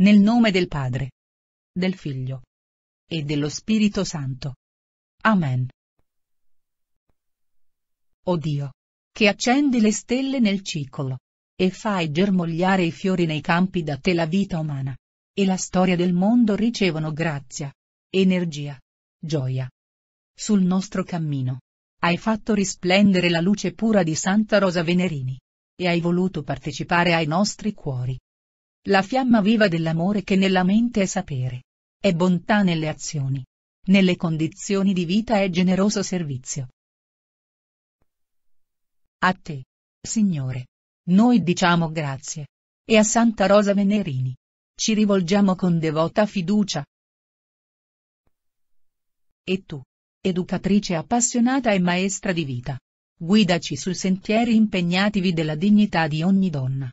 Nel nome del Padre, del Figlio e dello Spirito Santo. Amen. O Dio, che accendi le stelle nel ciclo, e fai germogliare i fiori nei campi da te la vita umana, e la storia del mondo ricevono grazia, energia, gioia. Sul nostro cammino, hai fatto risplendere la luce pura di Santa Rosa Venerini, e hai voluto partecipare ai nostri cuori la fiamma viva dell'amore che nella mente è sapere. È bontà nelle azioni. Nelle condizioni di vita è generoso servizio. A te. Signore. Noi diciamo grazie. E a Santa Rosa Venerini. Ci rivolgiamo con devota fiducia. E tu, educatrice appassionata e maestra di vita. Guidaci sui sentieri impegnativi della dignità di ogni donna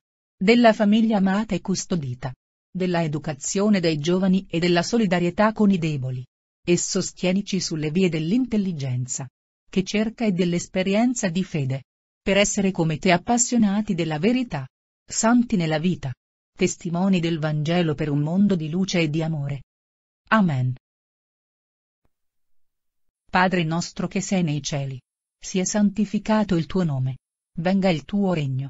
della famiglia amata e custodita, della educazione dei giovani e della solidarietà con i deboli. E sostienici sulle vie dell'intelligenza, che cerca e dell'esperienza di fede, per essere come te appassionati della verità, santi nella vita, testimoni del Vangelo per un mondo di luce e di amore. Amen. Padre nostro che sei nei cieli, sia santificato il tuo nome, venga il tuo regno